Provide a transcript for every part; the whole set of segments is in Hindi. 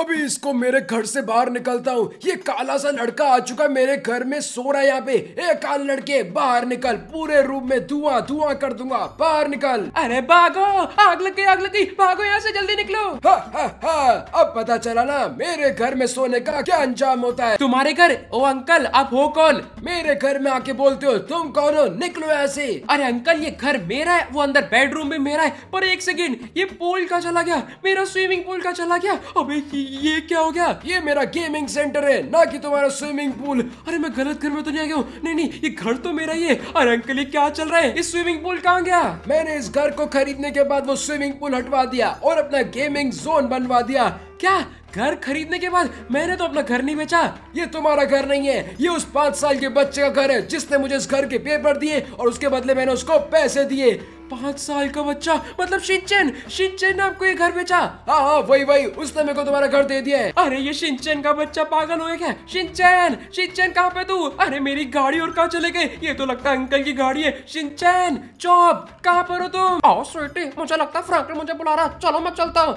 अभी इसको मेरे घर से बाहर निकलता हूँ ये काला सा लड़का आ चुका मेरे घर में सो रहा है यहाँ पे ए काल लड़के बाहर निकल पूरे रूम में धुआं धुआं कर दूंगा बाहर निकल अरे भागो आग लग गई आग लग गई भागो यहाँ से जल्दी निकलो हा, हा, हा, अब पता चला ना मेरे घर में सोने का क्या अंजाम होता है तुम्हारे घर ओ अंकल आप हो कौन मेरे घर में आके बोलते हो तुम कौन हो निकलो यहाँ से अरे अंकल ये घर मेरा है वो अंदर बेडरूम भी मेरा है पर एक सेकेंड ये पूल का चला गया मेरा स्विमिंग पूल का चला गया अभी ये क्या हो गया ये मेरा गेमिंग सेंटर है ना कि तुम्हारा स्विमिंग पूल अरे मैं गलत घर में तो नहीं आ गया हूँ नहीं नहीं ये घर तो मेरा ही है अरे अंकल ये क्या चल रहा है इस स्विमिंग पूल कहाँ गया मैंने इस घर को खरीदने के बाद वो स्विमिंग पूल हटवा दिया और अपना गेमिंग जोन बनवा दिया क्या घर खरीदने के बाद मैंने तो अपना घर नहीं बेचा ये तुम्हारा घर नहीं है ये उस पांच साल के बच्चे का घर है जिसने मुझे इस घर के पेपर दिए और उसके बदले मैंने उसको पैसे दिए पांच साल का बच्चा मतलब शिंचन शिंचन ने आपको ये घर बेचा हाँ हाँ वही वही उसने मेरे को तुम्हारा घर दे दिया है अरे ये शिंचन का बच्चा पागल हो गया शिंचन शिंचन कहाँ पे तू अरे मेरी गाड़ी और कहाँ चले गए ये तो लगता है अंकल की गाड़ी है शिंचन चौप कहाँ पर हो तुम आओ स्वीटी मुझे लगता है फ्रैंकलिन मुझे बुला रहा चलो मैं चलता हूँ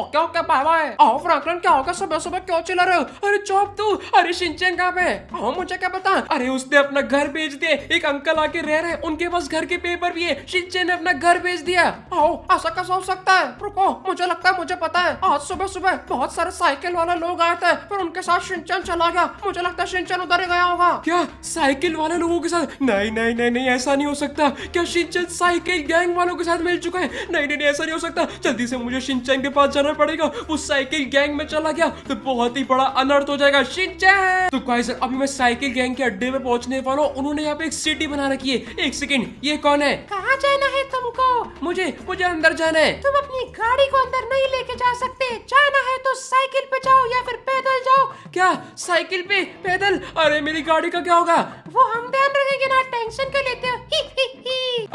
ओके ओके बाय बाय आओ फ्रैंकलिन क्या होगा सुबह सुबह क्यों चिल्ला रहे हो अरे चौप तू अरे शिनचैन कहाँ पे आओ मुझे क्या पता अरे उसने अपना घर बेच दिया एक अंकल आके रह रहे उनके पास घर के पेपर पर भी है ने अपना घर भेज दिया आओ ऐसा कैसा हो सकता है रुको मुझे लगता है मुझे पता है आज सुबह सुबह बहुत सारे साइकिल वाले लोग आए थे पर उनके साथ शिनचैन चला गया मुझे लगता है शिनचैन उधर गया होगा क्या साइकिल वाले लोगों के साथ नहीं नहीं नहीं नहीं ऐसा नहीं हो सकता क्या सिंचन साइकिल गैंग वालों के साथ मिल चुका है नहीं नहीं नहीं ऐसा नहीं हो सकता जल्दी से मुझे शिनचैन के पास जाना पड़ेगा वो साइकिल गैंग में चला गया तो बहुत ही बड़ा अनर्थ हो जाएगा शिनचैन तो सर अभी मैं साइकिल गैंग के अड्डे में पहुंचने वाला हूँ उन्होंने यहाँ पे एक सिटी बना रखी है एक सेकेंड ये कौन है कहाँ जाना है तुमको मुझे मुझे अंदर जाना है तुम अपनी गाड़ी को अंदर नहीं लेके जा सकते जाना है तो साइकिल पे जाओ या फिर पैदल जाओ क्या साइकिल पे पैदल अरे मेरी गाड़ी का क्या होगा वो हम ध्यान रखेंगे ना टेंशन क्यों लेते हो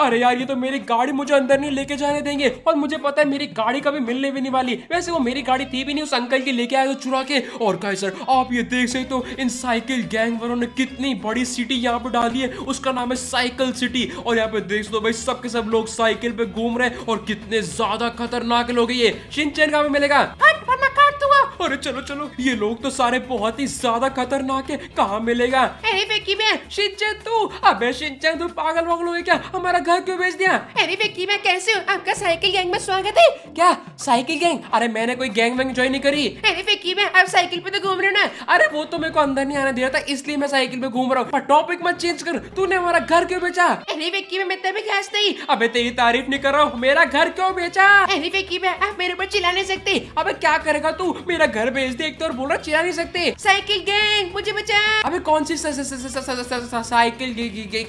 अरे यार ये तो मेरी गाड़ी मुझे अंदर नहीं लेके जाने देंगे और मुझे पता है मेरी गाड़ी कभी मिलने भी नहीं वाली वैसे वो मेरी गाड़ी थी भी नहीं उस अंकल की लेके आए तो चुरा के और कहा सर आप ये देख सकते तो इन साइकिल गैंग वालों ने कितनी बड़ी सिटी यहाँ पे डाली है उसका नाम है साइकिल सिटी और यहाँ पे देख सकते भाई सबके सब लोग साइकिल पे घूम रहे और कितने ज्यादा खतरनाक लोग ये शिंचन का मिलेगा हट अरे चलो चलो ये लोग तो सारे बहुत ही ज्यादा खतरनाक है कहाँ मिलेगा तू अबे शिनचैन तू पागल वागल हो क्या हमारा घर क्यों बेच दिया अरे वेकी मैं कैसे हूँ आपका साइकिल गैंग में स्वागत है क्या साइकिल गैंग अरे मैंने कोई गैंग वैंग ज्वाइन नहीं करी अरे वेकी मैं आप साइकिल पे तो घूम रहे हो ना अरे वो तो मेरे को अंदर नहीं आने दे रहा था इसलिए मैं साइकिल पे घूम रहा हूँ टॉपिक मत चेंज कर तूने हमारा घर क्यों बेचा अरे वेकी मैं मैं तभी खास नहीं अबे तेरी तारीफ नहीं कर रहा हूँ मेरा घर क्यों बेचा अरे वेकी मैं आप मेरे ऊपर चिल्ला नहीं सकते अबे क्या करेगा तू मेरा घर भेज दे एक तो और बोल रहा चिल्ला नहीं सकते साइकिल गैंग मुझे बचा अबे कौन सी साइकिल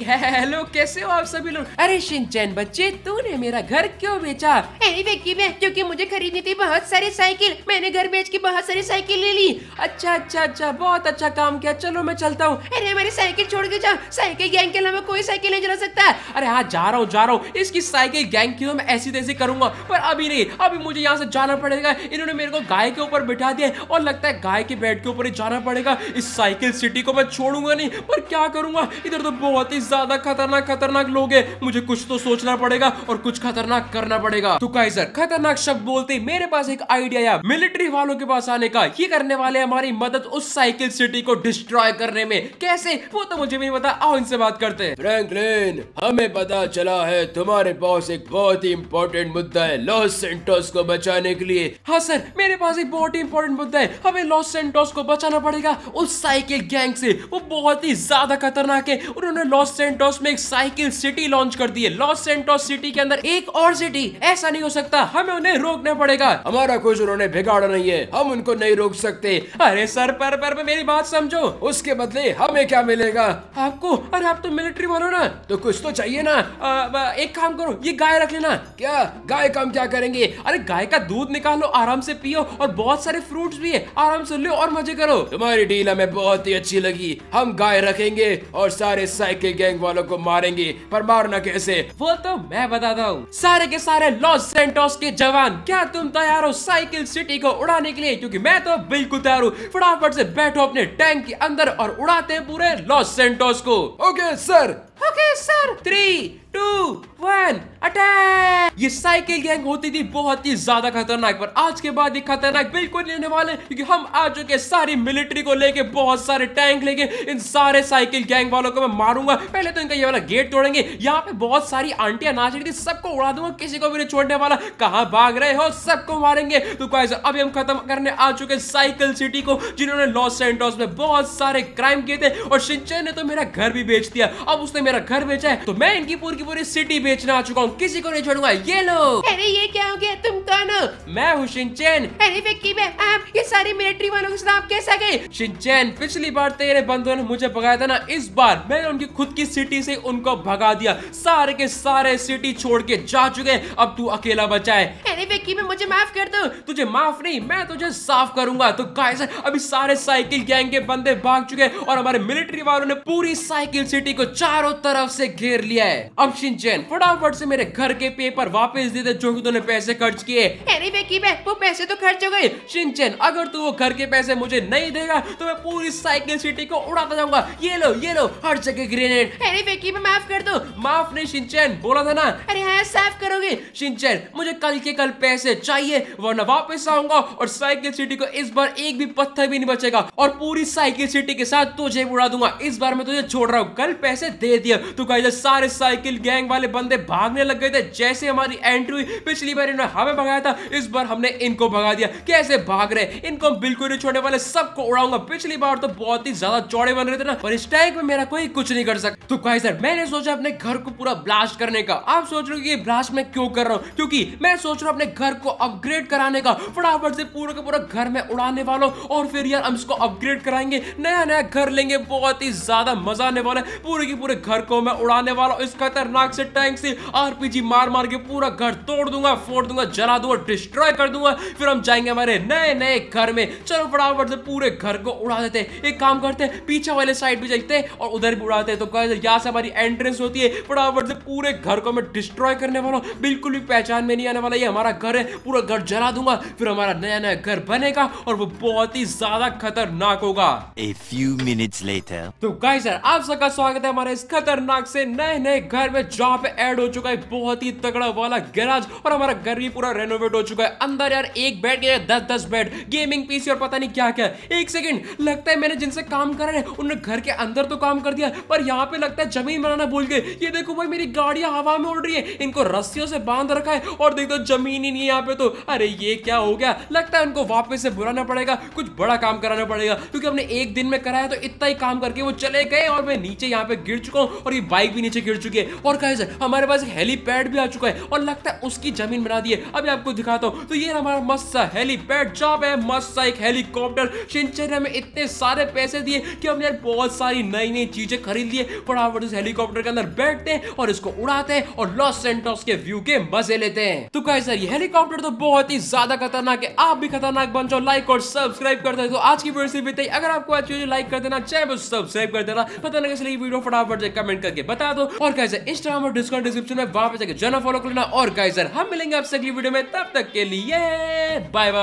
हेलो कैसे हो आप सभी लोग अरे शिनचैन बच्चे तूने मेरा घर क्यों बेचा क्योंकि मुझे खरीदनी थी बहुत सारी साइकिल मैंने घर बेच के बहुत सारी साइकिल ले ली अच्छा अच्छा अच्छा बहुत अच्छा काम किया चलो मैं चलता हूँ अरे मेरी साइकिल छोड़ के जा साइकिल गैंग के अलावा कोई साइकिल नहीं चला सकता अरे हाँ जा रहा हूँ जा रहा हूँ इसकी साइकिल गैंग की मैं ऐसी तैसी करूंगा पर अभी नहीं अभी मुझे यहाँ से जाना पड़ेगा इन्होंने मेरे को गाय के ऊपर बिठा दिया है और लगता है गाय के बेड के ऊपर ही जाना पड़ेगा इस साइकिल सिटी को मैं छोड़ूंगा नहीं पर क्या करूंगा इधर तो बहुत ही ज्यादा खतरनाक खतरनाक लोग है मुझे कुछ तो सोचना पड़ेगा और कुछ खतरनाक करना पड़ेगा तो काइजर खतरनाक शब्द बोलते मेरे पास एक आइडिया है मिलिट्री वालों के पास आने का ये करने वाले हमारी मदद उस साइकिल सिटी को डिस्ट्रॉय करने में कैसे वो तो मुझे भी पता आओ इनसे बात करते हैं फ्रैंकलिन हमें पता चला है तुम्हारे पास एक बहुत ही इम्पोर्टेंट मुद्दा है लॉस सेंटोस को बचाने के लिए हाँ सर मेरे पास एक बहुत ही इंपॉर्टेंट मुद्दा है हमें लॉस सेंटोस को बचाना पड़ेगा उस साइकिल गैंग से वो बहुत ही ज्यादा खतरनाक है उन्होंने लॉस सेंटोस में एक साइकिल सिटी लॉन्च कर दी है लॉस सेंटोस सिटी के अंदर एक और सिटी ऐसा नहीं हो सकता हमें उन्हें रोकना पड़ेगा हमारा कुछ उन्होंने बिगाड़ा नहीं है हम उनको नहीं रोक सकते अरे सर पर पर मेरी बात समझो उसके बदले हमें क्या मिलेगा आपको अरे आप तो मिलिट्री वालों ना तो कुछ तो चाहिए ना एक काम करो ये गाय रख लेना क्या गाय काम क्या करेंगे अरे गाय का दूध निकालो आराम से पियो और बहुत सारे फ्रूट्स भी है आराम से लो और मजे करो तुम्हारी डील हमें बहुत ही अच्छी लगी हम गाय रखेंगे और सारे साइकिल गैंग वालों को मारेंगे पर मारना कैसे वो तो मैं बताता हूँ सारे के सारे लॉस सेंटोस के जवान क्या तुम तैयार हो साइकिल सिटी को उड़ाने के लिए क्योंकि मैं तो बिल्कुल तैयार हूँ फटाफट से बैठो अपने टैंक के अंदर और उड़ाते पूरे लॉस सेंटोस को okay sir okay sir three two one attack ये साइकिल गैंग होती थी बहुत ही ज्यादा खतरनाक पर आज के बाद ये खतरनाक बिल्कुल नहीं होने वाले क्योंकि हम आ चुके सारी मिलिट्री को लेके बहुत सारे टैंक लेके इन सारे साइकिल गैंग वालों को मैं मारूंगा पहले तो इनका ये वाला गेट तोड़ेंगे यहाँ पे बहुत सारी आंटियां नाच रही थी सबको उड़ा दूंगा किसी को भी नहीं छोड़ने वाला कहाँ भाग रहे हो सबको मारेंगे तो अभी हम खत्म करने आ चुके साइकिल सिटी को जिन्होंने लॉस एंड में बहुत सारे क्राइम किए थे और सिंचन ने तो मेरा घर भी बेच दिया अब उसने मेरा घर बेचा है तो मैं इनकी पूरी की पूरी सिटी बेचना आ चुका हूँ किसी को नहीं छोड़ूंगा ये लो अरे ये क्या हो गया तुम कौन हो मैं हूँ शिनचैन अरे विक्की मैं आप ये सारे मिलिट्री वालों के साथ आप कैसे गए शिनचैन पिछली बार तेरे बंदों ने मुझे भगाया था ना इस बार मैंने उनकी खुद की सिटी से उनको भगा दिया सारे के सारे सिटी छोड़ के जा चुके अब तू अकेला बचा है अरे विक्की मैं मुझे माफ कर दो तुझे माफ नहीं मैं तुझे साफ करूंगा तो गाइस अभी सारे साइकिल गैंग के बंदे भाग चुके और हमारे मिलिट्री वालों ने पूरी साइकिल सिटी को चारों चारों तरफ से घेर लिया है अब शिनचैन फटाफट से मेरे घर के पेपर वापस दे दे जो कि तूने पैसे खर्च किए अरे बेकी मैं वो पैसे तो खर्च हो गए शिनचैन अगर तू वो घर के पैसे मुझे नहीं देगा तो मैं पूरी साइकिल सिटी को उड़ाता जाऊंगा ये लो ये लो हर जगह ग्रेनेड अरे बेकी मैं माफ कर दो माफ नहीं शिनचैन बोला था ना अरे हाँ साफ करोगे शिनचैन मुझे कल के कल पैसे चाहिए वरना वापस आऊंगा और साइकिल सिटी को इस बार एक भी पत्थर भी नहीं बचेगा और पूरी साइकिल सिटी के साथ तुझे उड़ा दूंगा इस बार मैं तुझे छोड़ रहा हूँ कल पैसे दे दी है तो गाइज सारे साइकिल गैंग वाले बंदे भागने लग गए थे जैसे हमारी एंट्री हुई पिछली बार इन्होंने हमें भगाया था इस बार हमने इनको भगा दिया कैसे भाग रहे इनको बिल्कुल नहीं छोड़ने वाले सबको उड़ाऊंगा पिछली बार तो बहुत ही ज्यादा चौड़े बन रहे थे ना पर इस टाइम में मेरा कोई कुछ नहीं कर सकता तो कहा सर मैंने सोचा अपने घर को पूरा ब्लास्ट करने का आप सोच रहे हो कि ब्लास्ट मैं क्यों कर रहा हूँ क्योंकि मैं सोच रहा हूँ अपने घर को अपग्रेड कराने का फटाफट से पूरा का पूरा घर में उड़ाने वालों और फिर यार हम इसको अपग्रेड कराएंगे नया नया घर लेंगे बहुत ही ज्यादा मजा आने वाला है पूरे के पूरे घर घर को मैं उड़ाने वाला इस खतरनाक से टैंक से आरपीजी मार मार के पूरा घर तोड़ दूंगा फोड़ दूंगा जला दूंगा डिस्ट्रॉय कर दूंगा फिर हम जाएंगे हमारे नए नए घर में चलो फटाफट से पूरे घर को उड़ा देते हैं एक काम करते हैं पीछे वाले साइड भी जाते हैं और उधर भी उड़ाते हैं तो यहाँ से हमारी एंट्रेंस होती है फटाफट से पूरे घर को मैं डिस्ट्रॉय करने वाला हूँ बिल्कुल भी पहचान में नहीं आने वाला ये हमारा घर है पूरा घर जला दूंगा फिर हमारा नया नया घर बनेगा और वो बहुत ही ज्यादा खतरनाक होगा A few minutes later. तो यार आप सबका स्वागत है हमारे इस खतरनाक से नए नए घर में जहां पे ऐड हो चुका है बहुत ही तगड़ा वाला गैराज और हमारा घर भी पूरा रेनोवेट हो चुका है अंदर यार एक बेड के दस दस बेड गेमिंग पीसी और पता नहीं क्या क्या एक सेकंड लगता है मैंने जिनसे काम करा है उन्होंने घर के अंदर तो काम कर दिया पर यहाँ पे लगता है जमीन बनाना भूल गए ये देखो भाई मेरी गाड़ियां हवा में उड़ रही है इनको रस्सियों से बांध रखा है और देख दो तो जमीन ही नहीं है यहाँ पे तो अरे ये क्या हो गया लगता है उनको वापस से बुलाना पड़ेगा कुछ बड़ा काम कराना पड़ेगा क्योंकि हमने एक दिन में कराया तो इतना ही काम करके वो चले गए और मैं नीचे यहाँ पे गिर चुका हूँ और ये बाइक भी नीचे गिर चुकी है और कहे सर हमारे पास एक हेलीपैड भी आ चुका है और लगता है उसकी जमीन बना दी है अभी आपको दिखाता हूँ तो ये हमारा मस्त सा हेलीपैड जॉब है मस्त सा एक हेलीकॉप्टर शिनचन ने हमें इतने सारे पैसे दिए कि हमने यार बहुत सारी नई नई चीजें खरीद लिए फटाफट उस हेलीकॉप्टर के अंदर बैठते हैं और इसको उड़ाते हैं और लॉस सेंटोस के व्यू के मजे लेते हैं तो कहे सर ये हेलीकॉप्टर तो बहुत ही ज्यादा खतरनाक है आप भी खतरनाक बन जाओ लाइक और सब्सक्राइब कर दे तो आज की वीडियो से अगर आपको अच्छी लाइक तो कर देना चाहे सब्सक्राइब कर देना पता नहीं कैसे वीडियो फटाफट कमेंट करके बता दो और कैसे इंस्टाग्राम और डिस्काउंट डिस्क्रिप्शन में वहां पर जाकर जाना फॉलो कर लेना और कैसे हम मिलेंगे आपसे अगली वीडियो में तब तक के लिए बाय बाय